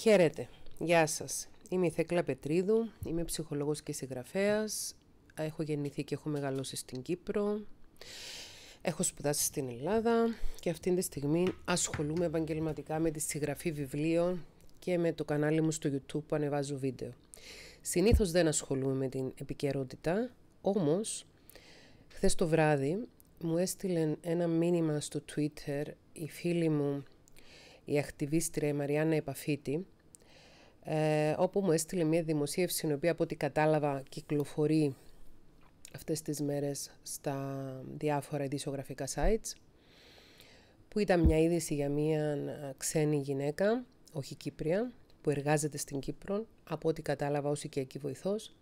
Χαίρετε. Γεια σας. Είμαι η Θέκλα Πετρίδου, είμαι ψυχολόγος και συγγραφέας. Έχω γεννηθεί και έχω μεγαλώσει στην Κύπρο. Έχω σπουδάσει στην Ελλάδα και αυτή τη στιγμή ασχολούμαι επαγγελματικά με τη συγγραφή βιβλίων και με το κανάλι μου στο YouTube που ανεβάζω βίντεο. Συνήθως δεν ασχολούμαι με την επικαιρότητα, όμως χθες το βράδυ μου έστειλε ένα μήνυμα στο Twitter η φίλη μου η ακτιβίστρια η Μαριάννα Επαφίτη, ε, όπου μου έστειλε μια δημοσίευση, η οποία από ό,τι κατάλαβα κυκλοφορεί αυτές τις μέρες στα διάφορα ειδησιογραφικά sites, που ήταν μια είδηση για μια ε, ξένη γυναίκα, όχι Κύπρια, που εργάζεται στην Κύπρο, από ό,τι κατάλαβα ως οικιακή βοηθός,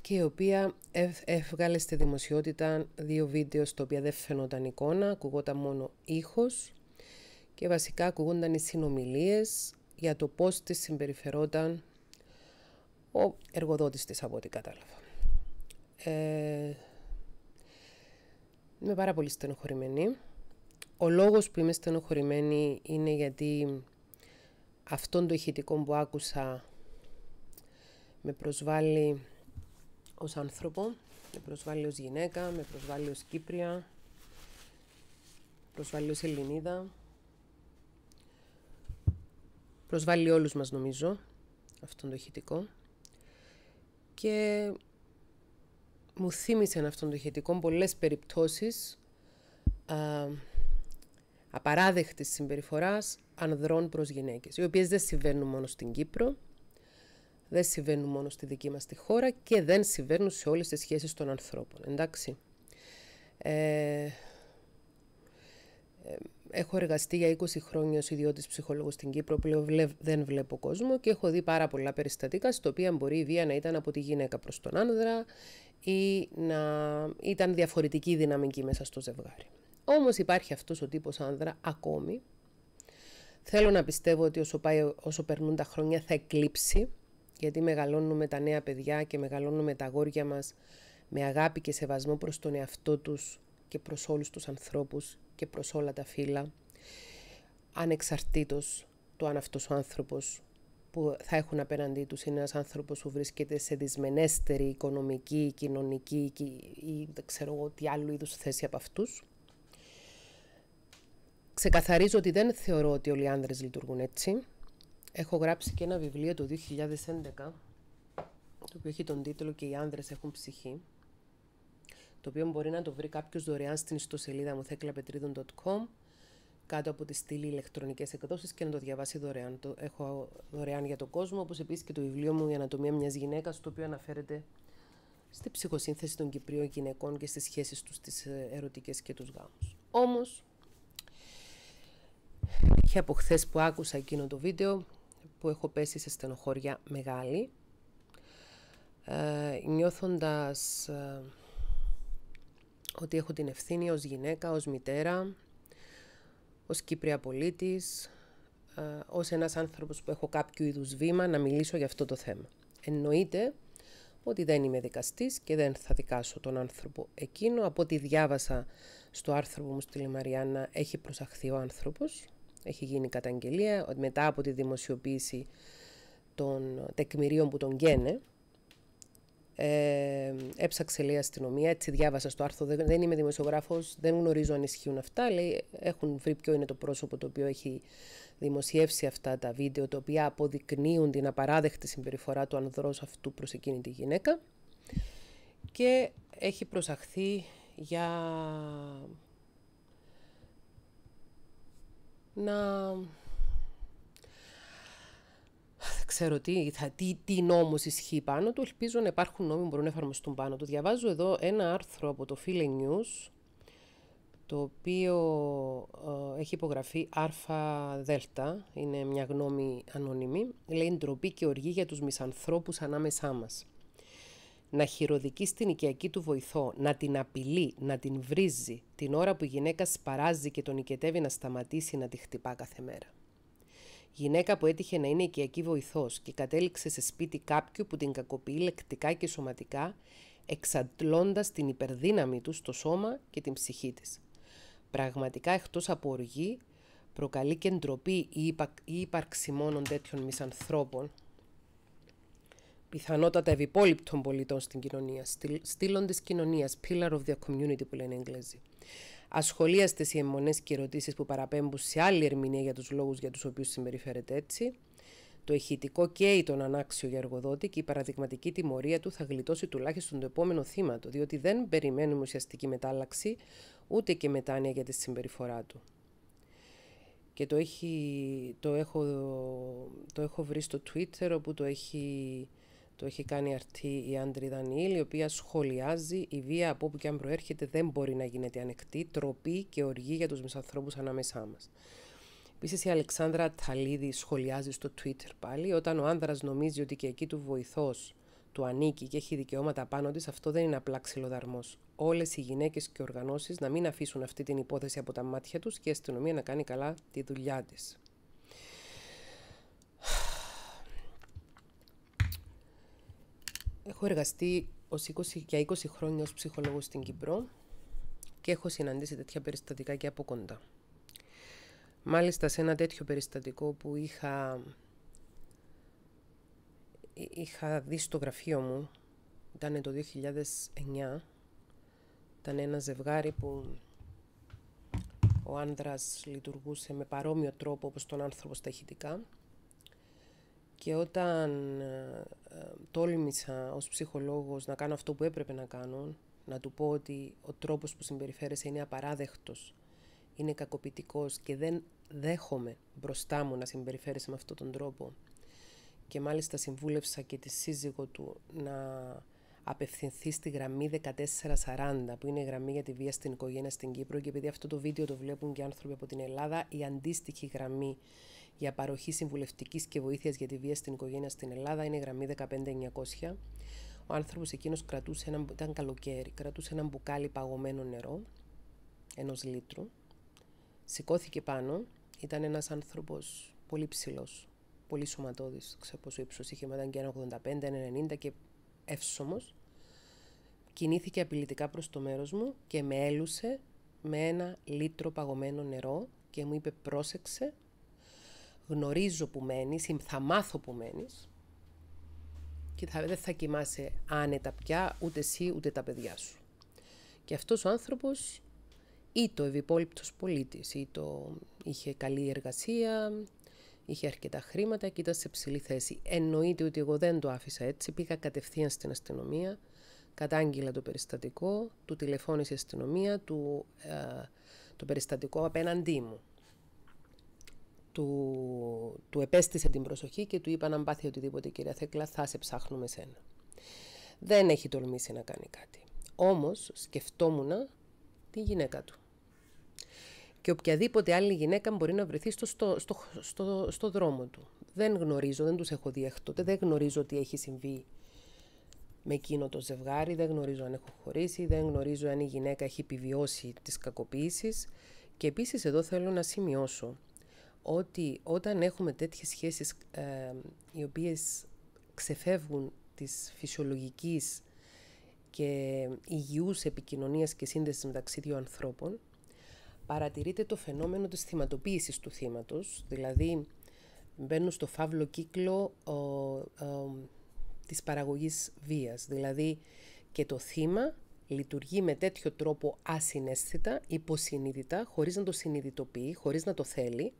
και η οποία έβγαλε στη δημοσιότητα δύο βίντεο στο οποία δεν φαινόταν εικόνα, ακουγόταν μόνο ήχος και βασικά ακούγονταν οι συνομιλίες για το πώς της συμπεριφερόταν ο εργοδότης της από ό,τι κατάλαβα. Ε, είμαι πάρα πολύ στενοχωρημένη. Ο λόγος που είμαι στενοχωρημένη είναι γιατί αυτόν το ηχητικό που άκουσα με προσβάλλει ως άνθρωπο, με προσβάλλει ως γυναίκα, με προσβάλλει ως Κύπρια, προσβάλλει ως Ελληνίδα, Προσβάλλει όλους μας νομίζω αυτόν το ηχητικό. Και μου θύμισαν αυτόν τον ηχητικό πολλές περιπτώσεις α, απαράδεκτης συμπεριφοράς ανδρών προς γυναίκες, οι οποίες δεν συμβαίνουν μόνο στην Κύπρο, δεν συμβαίνουν μόνο στη δική μας τη χώρα και δεν συμβαίνουν σε όλες τις σχέσεις των ανθρώπων, εντάξει. Ε, ε, έχω εργαστεί για 20 χρόνια ως ιδιώτης ψυχολόγος στην Κύπρο, πλέον δεν βλέπω κόσμο και έχω δει πάρα πολλά περιστατικά στο οποία μπορεί η βία να ήταν από τη γυναίκα προς τον άνδρα ή να ήταν διαφορετική δυναμική μέσα στο ζευγάρι. Όμως υπάρχει αυτός ο τύπος άνδρα ακόμη. Θέλω να πιστεύω ότι όσο, πάει, όσο περνούν τα χρόνια θα εκλείψει, γιατί μεγαλώνουμε τα νέα παιδιά και μεγαλώνουμε τα αγόρια μας με αγάπη και σεβασμό προς τον εαυτό τους και προς όλους τους ανθρώπους και προς όλα τα φύλλα, ανεξαρτήτως του αν αυτός ο άνθρωπος που θα έχουν απέναντί τους είναι ένας άνθρωπος που βρίσκεται σε δυσμενέστερη οικονομική, κοινωνική ή δεν ξέρω εγώ τι άλλου είδους θέση από αυτούς. Ξεκαθαρίζω ότι δεν θεωρώ ότι όλοι οι άνδρες λειτουργούν έτσι. Έχω γράψει και ένα βιβλίο το 2011, το οποίο έχει τον τίτλο «Και οι άνδρες έχουν ψυχή», το οποίο μπορεί να το βρει κάποιος δωρεάν στην ιστοσελίδα μου theklapetridon.com κάτω από τη στήλη ηλεκτρονικές εκδόσεις και να το διαβάσει δωρεάν. Το έχω δωρεάν για τον κόσμο, όπως επίσης και το βιβλίο μου «Η Ανατομία Μιας γυναίκας, το οποίο αναφέρεται στη ψυχοσύνθεση των Κυπρίων γυναικών και στις σχέσεις τους τις ε, ερωτικές και τους γάμους. Όμως, και από χθες που άκουσα εκείνο το βίντεο, που έχω πέσει σε στενοχώρια μεγάλη, ε, νιώθοντας. Ε, ότι έχω την ευθύνη ως γυναίκα, ως μητέρα, ως Κύπρια πολίτης, ε, ως ένας άνθρωπος που έχω κάποιο είδους βήμα να μιλήσω για αυτό το θέμα. Εννοείται ότι δεν είμαι δικαστής και δεν θα δικάσω τον άνθρωπο εκείνο. Από ό,τι διάβασα στο άρθρο μου στη Μαριάννα, έχει προσαχθεί ο άνθρωπος, έχει γίνει καταγγελία μετά από τη δημοσιοποίηση των τεκμηρίων που τον γένε ε, έψαξε λέει αστυνομία, έτσι διάβασα στο άρθρο, δεν, δεν είμαι δημοσιογράφος, δεν γνωρίζω αν ισχύουν αυτά, λέει, έχουν βρει ποιο είναι το πρόσωπο το οποίο έχει δημοσιεύσει αυτά τα βίντεο, τα οποία αποδεικνύουν την απαράδεκτη συμπεριφορά του ανδρός αυτού προς εκείνη τη γυναίκα και έχει προσαχθεί για να ξέρω τι, θα, τι, τι νόμος ισχύει πάνω του, ελπίζω να υπάρχουν νόμοι που μπορούν να εφαρμοστούν πάνω του. Διαβάζω εδώ ένα άρθρο από το Φιλε News, το οποίο ε, έχει υπογραφεί αρφα δέλτα, είναι μια γνώμη ανώνυμη, λέει ντροπή και οργή για τους μισανθρώπους ανάμεσά μας. Να χειροδικεί στην οικιακή του βοηθό, να την απειλεί, να την βρίζει, την ώρα που η γυναίκα σπαράζει και τον οικετεύει να σταματήσει να τη χτυπά κάθε μέρα. Γυναίκα που έτυχε να είναι οικιακή βοηθός και κατέληξε σε σπίτι κάποιου που την κακοποιεί λεκτικά και σωματικά, εξαντλώντας την υπερδύναμη του στο σώμα και την ψυχή της. Πραγματικά εκτός από οργή, προκαλεί και ντροπή η, υπα... η ύπαρξη μόνον τέτοιων μισανθρώπων, πιθανότατα ευυπόληπτων πολιτών στην κοινωνία, στήλων τη κοινωνίας, pillar of the community που λένε οι Εγγλέζοι ασχολίαστε οι αιμονές και ερωτήσεις που παραπέμπουν σε άλλη ερμηνεία για τους λόγους για τους οποίους συμπεριφέρεται έτσι. Το ηχητικό καίει τον ανάξιο για εργοδότη και η παραδειγματική τιμωρία του θα γλιτώσει τουλάχιστον το επόμενο του, διότι δεν περιμένουμε ουσιαστική μετάλλαξη ούτε και μετάνοια για τη συμπεριφορά του. Και το, το, έχω, το έχω βρει στο Twitter όπου το έχει το έχει κάνει αρτή η Άντρη Δανίλη, η οποία σχολιάζει η βία από όπου και αν προέρχεται δεν μπορεί να γίνεται ανεκτή, τροπή και οργή για τους μισανθρώπους ανάμεσά μας. Επίσης, η Αλεξάνδρα Ταλίδη σχολιάζει στο Twitter πάλι, όταν ο άνδρας νομίζει ότι και εκεί του βοηθός του ανήκει και έχει δικαιώματα πάνω της, αυτό δεν είναι απλά ξυλοδαρμός. Όλες οι γυναίκες και οργανώσεις να μην αφήσουν αυτή την υπόθεση από τα μάτια τους και η αστυνομία να κάνει καλά τη δουλειά της. Έχω εργαστεί ως 20, για 20 χρόνια ως ψυχολόγος στην Κύπρο και έχω συναντήσει τέτοια περιστατικά και από κοντά. Μάλιστα σε ένα τέτοιο περιστατικό που είχα, είχα δει στο γραφείο μου, ήταν το 2009, ήταν ένα ζευγάρι που ο άντρας λειτουργούσε με παρόμοιο τρόπο όπως τον άνθρωπος στα ηχητικά και όταν ε, ε, τόλμησα ως ψυχολόγος να κάνω αυτό που έπρεπε να κάνω, να του πω ότι ο τρόπος που συμπεριφέρεσαι είναι απαράδεκτος, είναι κακοποιητικός και δεν δέχομαι μπροστά μου να συμπεριφέρεσαι με αυτόν τον τρόπο. Και μάλιστα συμβούλευσα και τη σύζυγο του να απευθυνθεί στη γραμμή 1440, που είναι η γραμμή για τη βία στην οικογένεια στην Κύπρο. Και επειδή αυτό το βίντεο το βλέπουν και άνθρωποι από την Ελλάδα, η αντίστοιχη γραμμή για παροχή συμβουλευτικής και βοήθειας για τη βία στην οικογένεια στην Ελλάδα είναι η γραμμή 15900. Ο άνθρωπος εκείνος κρατούσε ένα, ήταν καλοκαίρι, κρατούσε ένα μπουκάλι παγωμένο νερό, ενός λίτρου. Σηκώθηκε πάνω, ήταν ένας άνθρωπος πολύ ψηλός, πολύ σωματώδης. Ξέρω πόσο ύψος είχε, μετά και 1,85, 1,90 και εύσωμος. Κινήθηκε απειλητικά προς το μέρος μου και με έλουσε με ένα λίτρο παγωμένο νερό και μου είπε πρόσεξε γνωρίζω που μένεις ή θα μάθω που μένεις και θα, δεν θα κοιμάσαι άνετα πια ούτε εσύ ούτε τα παιδιά σου. Και αυτός ο άνθρωπος ή το ευυπόλοιπτος πολίτης ή είχε καλή εργασία, είχε αρκετά χρήματα και ήταν σε ψηλή θέση. Εννοείται ότι εγώ δεν το άφησα έτσι, πήγα κατευθείαν στην αστυνομία, κατάγγειλα το περιστατικό, του τηλεφώνησε η αστυνομία, του, ε, το περιστατικό απέναντί μου του, του επέστησε την προσοχή και του είπα αν πάθει οτιδήποτε κυρία Θέκλα θα σε ψάχνουμε σένα. Δεν έχει τολμήσει να κάνει κάτι. Όμως σκεφτόμουν τη γυναίκα του. Και οποιαδήποτε άλλη γυναίκα μπορεί να βρεθεί στο, στο, στο, στο δρόμο του. Δεν γνωρίζω, δεν τους έχω δει δεν γνωρίζω τι έχει συμβεί με εκείνο το ζευγάρι, δεν γνωρίζω αν έχω χωρίσει, δεν γνωρίζω αν η γυναίκα έχει επιβιώσει τις κακοποίησεις. Και επίσης εδώ θέλω να σημειώσω ότι όταν έχουμε τέτοιες σχέσεις ε, οι οποίες ξεφεύγουν της φυσιολογικής και υγιούς επικοινωνίας και σύνδεσης μεταξύ δύο ανθρώπων, παρατηρείται το φαινόμενο της θυματοποίησης του θύματος, δηλαδή μπαίνουν στο φαύλο κύκλο ο, ο, της παραγωγής βίας. Δηλαδή και το θύμα λειτουργεί με τέτοιο τρόπο ασυναίσθητα, υποσυνείδητα, χωρίς να το συνειδητοποιεί, χωρίς να το θέλει,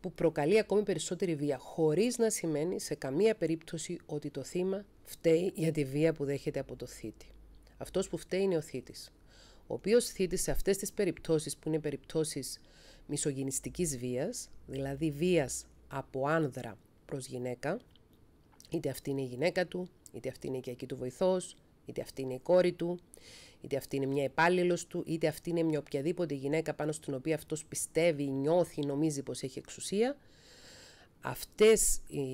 που προκαλεί ακόμη περισσότερη βία, χωρίς να σημαίνει σε καμία περίπτωση ότι το θύμα φταίει για τη βία που δέχεται από το θήτη. Αυτός που φταίει είναι ο θήτης, ο οποίος θήτης σε αυτές τις περιπτώσεις που είναι περιπτώσεις μισογενιστικής βίας, δηλαδή βίας από άνδρα προς γυναίκα, είτε αυτή είναι η γυναίκα του, είτε αυτή είναι η οικιακή του βοηθός, είτε αυτή είναι η κόρη του, Είτε αυτή είναι μια υπάλληλος του, είτε αυτή είναι μια οποιαδήποτε γυναίκα πάνω στην οποία αυτός πιστεύει, νιώθει, νομίζει πως έχει εξουσία. Αυτές οι,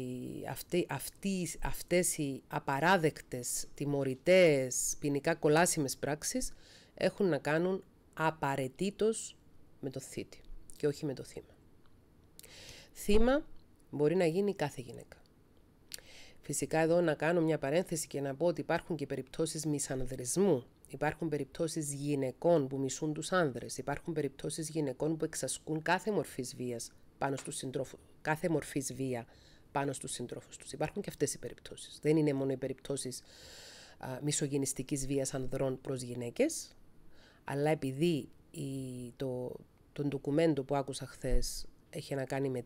αυτοί, αυτοί, αυτές οι απαράδεκτες, τιμωρητές, ποινικά κολάσιμες πράξεις έχουν να κάνουν απαραίτητος με το θήτη και όχι με το θύμα. Θύμα μπορεί να γίνει κάθε γυναίκα. Φυσικά εδώ να κάνω μια παρένθεση και να πω ότι υπάρχουν και περιπτώσεις μισανδρισμού Υπάρχουν περιπτώσεις γυναικών που μισούν τους άνδρες. Υπάρχουν περιπτώσεις γυναικών που εξασκούν κάθε μορφής βίας πάνω στους συντρόφους, κάθε μορφής βία πάνω στους συντρόφους τους. Υπάρχουν και αυτές οι περιπτώσεις. Δεν είναι μόνο οι περιπτώσεις μισογενιστικής βίας βίας ανδρών προς γυναίκες, αλλά επειδή το, το ντοκουμέντο που άκουσα χθες έχει να κάνει με,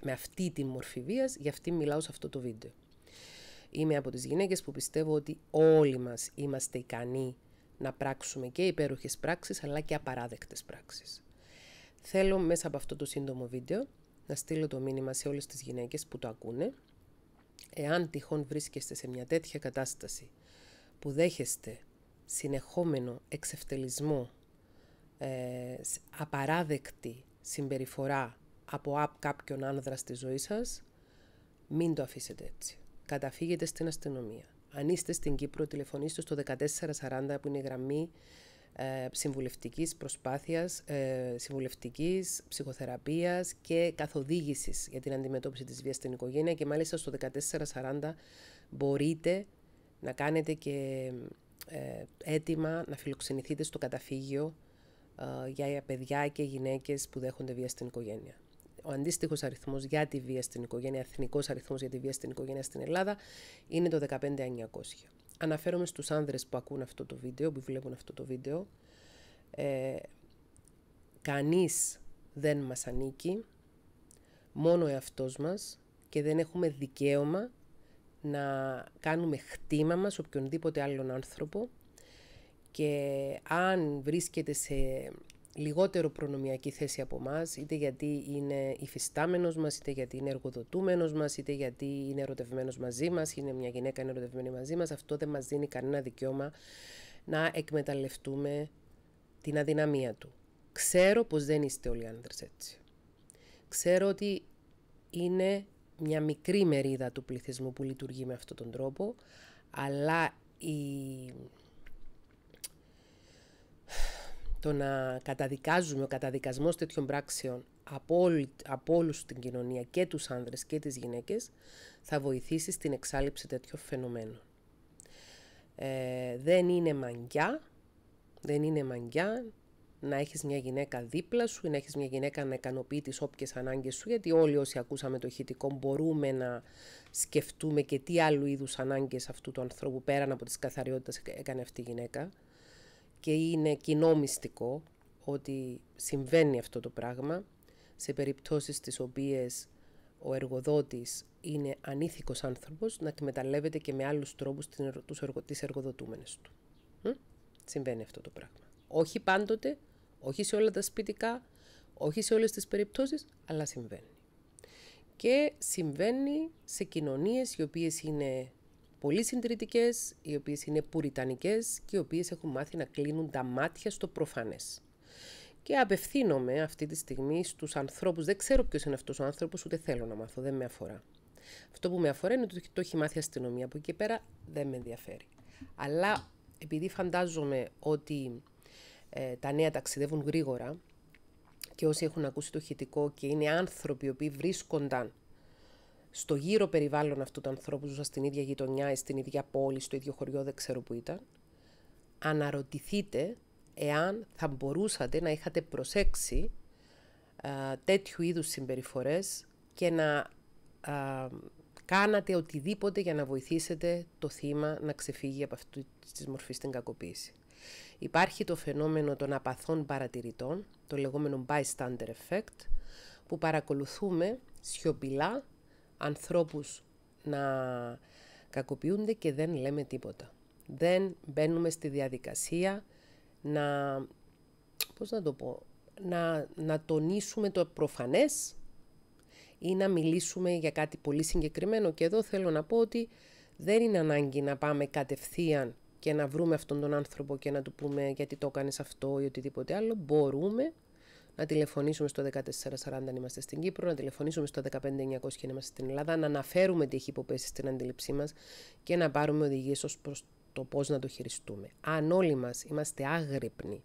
με αυτή τη μορφή βίας, γι' αυτή μιλάω σε αυτό το βίντεο. Είμαι από τις γυναίκες που πιστεύω ότι όλοι μας είμαστε ικανοί να πράξουμε και υπέροχες πράξεις αλλά και απαράδεκτες πράξεις. Θέλω μέσα από αυτό το σύντομο βίντεο να στείλω το μήνυμα σε όλες τις γυναίκες που το ακούνε. Εάν τυχόν βρίσκεστε σε μια τέτοια κατάσταση που δέχεστε συνεχόμενο εξευτελισμό, ε, απαράδεκτη συμπεριφορά από κάποιον άνδρα στη ζωή σας, μην το αφήσετε έτσι καταφύγετε στην αστυνομία. Αν είστε στην Κύπρο, τηλεφωνήστε στο 1440 που είναι η γραμμή ε, συμβουλευτικής προσπάθειας, ε, συμβουλευτικής ψυχοθεραπείας και καθοδήγησης για την αντιμετώπιση της βίας στην οικογένεια και μάλιστα στο 1440 μπορείτε να κάνετε και ε, έτοιμα να φιλοξενηθείτε στο καταφύγιο ε, για παιδιά και γυναίκες που δέχονται βία στην οικογένεια ο αντίστοιχος αριθμός για τη βία στην οικογένεια, εθνικός αριθμός για τη βία στην οικογένεια στην Ελλάδα, είναι το 15900. Αναφέρομαι στους άνδρες που ακούν αυτό το βίντεο, που βλέπουν αυτό το βίντεο. Ε, κανείς δεν μας ανήκει, μόνο εαυτός μας και δεν έχουμε δικαίωμα να κάνουμε χτήμα μας οποιονδήποτε άλλον άνθρωπο και αν βρίσκεται σε λιγότερο προνομιακή θέση από εμάς, είτε γιατί είναι υφιστάμενος μας, είτε γιατί είναι εργοδοτούμενος μας, είτε γιατί είναι ερωτευμένος μαζί μας, είναι μια γυναίκα είναι ερωτευμένη μαζί μας. Αυτό δεν μας δίνει κανένα δικαίωμα να εκμεταλλευτούμε την αδυναμία του. Ξέρω πως δεν είστε όλοι άντρε έτσι. Ξέρω ότι είναι μια μικρή μερίδα του πληθυσμού που λειτουργεί με αυτόν τον τρόπο, αλλά η το να καταδικάζουμε ο καταδικασμός τέτοιων πράξεων από, όλη, από όλους την κοινωνία και τους άνδρες και τις γυναίκες θα βοηθήσει στην εξάλληψη τέτοιων φαινομένων. Ε, δεν είναι μαγκιά, δεν είναι μαγκιά να έχεις μια γυναίκα δίπλα σου ή να έχεις μια γυναίκα να ικανοποιεί τις όποιες ανάγκες σου γιατί όλοι όσοι ακούσαμε το χητικό μπορούμε να σκεφτούμε και τι άλλου είδους ανάγκες αυτού του ανθρώπου πέραν από τις καθαριότητες έκανε αυτή η γυναίκα και είναι κοινό μυστικό ότι συμβαίνει αυτό το πράγμα σε περιπτώσεις τις οποίες ο εργοδότης είναι ανήθικος άνθρωπος να εκμεταλλεύεται και με άλλους τρόπους τις εργοδοτούμενες του. Συμβαίνει αυτό το πράγμα. Όχι πάντοτε, όχι σε όλα τα σπιτικά, όχι σε όλες τις περιπτώσεις, αλλά συμβαίνει. Και συμβαίνει σε κοινωνίες οι οποίες είναι πολύ συντηρητικές, οι οποίες είναι πουριτανικές και οι οποίες έχουν μάθει να κλείνουν τα μάτια στο προφανές. Και απευθύνομαι αυτή τη στιγμή στους ανθρώπους. Δεν ξέρω ποιος είναι αυτός ο άνθρωπος, ούτε θέλω να μάθω, δεν με αφορά. Αυτό που με αφορά είναι ότι το έχει μάθει η αστυνομία. Από εκεί πέρα δεν με ενδιαφέρει. Αλλά επειδή φαντάζομαι ότι ε, τα νέα ταξιδεύουν γρήγορα και όσοι έχουν ακούσει το χητικό και είναι άνθρωποι οι οποίοι βρίσκονταν στο γύρο περιβάλλον αυτού του ανθρώπου, ζούσα στην ίδια γειτονιά ή στην ίδια πόλη, στο ίδιο χωριό, δεν ξέρω που ήταν, αναρωτηθείτε εάν θα μπορούσατε να είχατε προσέξει τέτοιου είδους συμπεριφορές και να α, κάνατε οτιδήποτε για να βοηθήσετε το θύμα να ξεφύγει από αυτή τη μορφή στην κακοποίηση. Υπάρχει το φαινόμενο των απαθών παρατηρητών, το λεγόμενο bystander effect, που παρακολουθούμε σιωπηλά ανθρώπους να κακοποιούνται και δεν λέμε τίποτα. Δεν μπαίνουμε στη διαδικασία να, πώς να το πω, να, να τονίσουμε το προφανές ή να μιλήσουμε για κάτι πολύ συγκεκριμένο. Και εδώ θέλω να πω ότι δεν είναι ανάγκη να πάμε κατευθείαν και να βρούμε αυτόν τον άνθρωπο και να του πούμε γιατί το έκανες αυτό ή οτιδήποτε άλλο. Μπορούμε να τηλεφωνήσουμε στο 1440 αν είμαστε στην Κύπρο, να τηλεφωνήσουμε στο 15900 αν είμαστε στην Ελλάδα, να αναφέρουμε τι έχει υποπέσει στην αντίληψή μας και να πάρουμε οδηγίες ως προς το πώς να το χειριστούμε. Αν όλοι μας είμαστε άγρυπνοι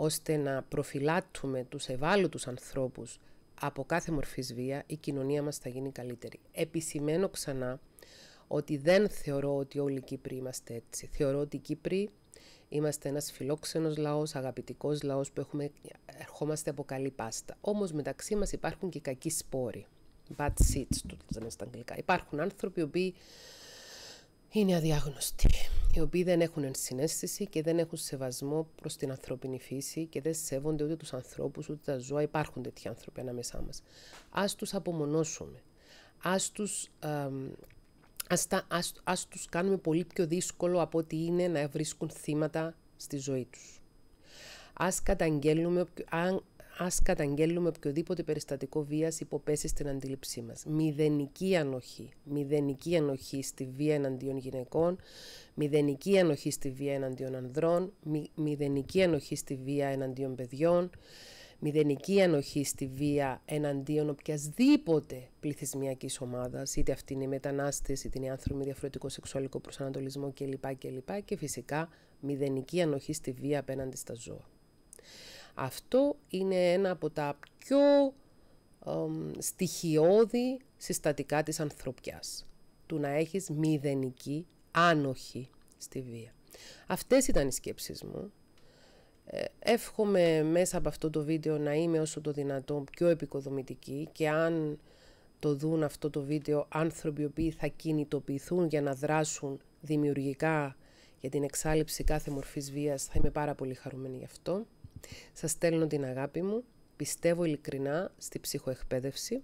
ώστε να προφυλάττουμε τους ευάλωτους ανθρώπους από κάθε μορφή βία, η κοινωνία μας θα γίνει καλύτερη. Επισημαίνω ξανά ότι δεν θεωρώ ότι όλοι οι Κύπροι είμαστε έτσι. Θεωρώ ότι οι Κύπροι Είμαστε ένας φιλόξενος λαός, αγαπητικός λαός που έχουμε, ερχόμαστε από καλή πάστα. Όμως μεταξύ μας υπάρχουν και κακοί σπόροι. Bad seeds το λέμε στα αγγλικά. Υπάρχουν άνθρωποι οι οποίοι είναι αδιάγνωστοι, οι οποίοι δεν έχουν ενσυναίσθηση και δεν έχουν σεβασμό προς την ανθρώπινη φύση και δεν σέβονται ούτε τους ανθρώπους, ούτε τα ζώα. Υπάρχουν τέτοιοι άνθρωποι ανάμεσά μας. Ας τους απομονώσουμε. Ας τους ας, τα, τους κάνουμε πολύ πιο δύσκολο από ότι είναι να βρίσκουν θύματα στη ζωή τους. Ας καταγγελούμε αν, ας οποιοδήποτε περιστατικό βίας υποπέσει στην αντίληψή μας. Μηδενική ανοχή. Μηδενική ανοχή στη βία εναντίον γυναικών, μηδενική ανοχή στη βία εναντίον ανδρών, μηδενική ανοχή στη βία εναντίον παιδιών, μηδενική ανοχή στη βία εναντίον οποιασδήποτε πληθυσμιακής ομάδας, είτε αυτή είναι η μετανάστες, είτε είναι οι άνθρωποι με διαφορετικό σεξουαλικό προσανατολισμό κλπ. Και φυσικά μηδενική ανοχή στη βία απέναντι στα ζώα. Αυτό είναι ένα από τα πιο ε, στοιχειώδη συστατικά της ανθρωπιάς. Του να έχεις μηδενική άνοχη στη βία. Αυτές ήταν οι σκέψεις μου. Ε, εύχομαι μέσα από αυτό το βίντεο να είμαι όσο το δυνατόν πιο επικοδομητική και αν το δουν αυτό το βίντεο άνθρωποι οι οποίοι θα κινητοποιηθούν για να δράσουν δημιουργικά για την εξάλληψη κάθε μορφής βίας θα είμαι πάρα πολύ χαρούμενη γι' αυτό. Σας στέλνω την αγάπη μου, πιστεύω ειλικρινά στη ψυχοεκπαίδευση,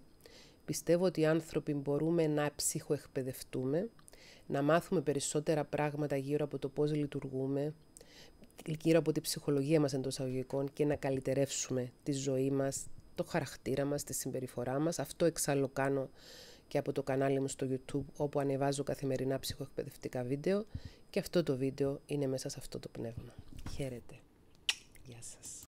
πιστεύω ότι οι άνθρωποι μπορούμε να ψυχοεκπαιδευτούμε, να μάθουμε περισσότερα πράγματα γύρω από το πώς λειτουργούμε, γύρω από τη ψυχολογία μας εντός αγωγικών και να καλυτερεύσουμε τη ζωή μας, το χαρακτήρα μας, τη συμπεριφορά μας. Αυτό εξάλλου κάνω και από το κανάλι μου στο YouTube όπου ανεβάζω καθημερινά ψυχοεκπαιδευτικά βίντεο και αυτό το βίντεο είναι μέσα σε αυτό το πνεύμα. Χαίρετε. Γεια σας.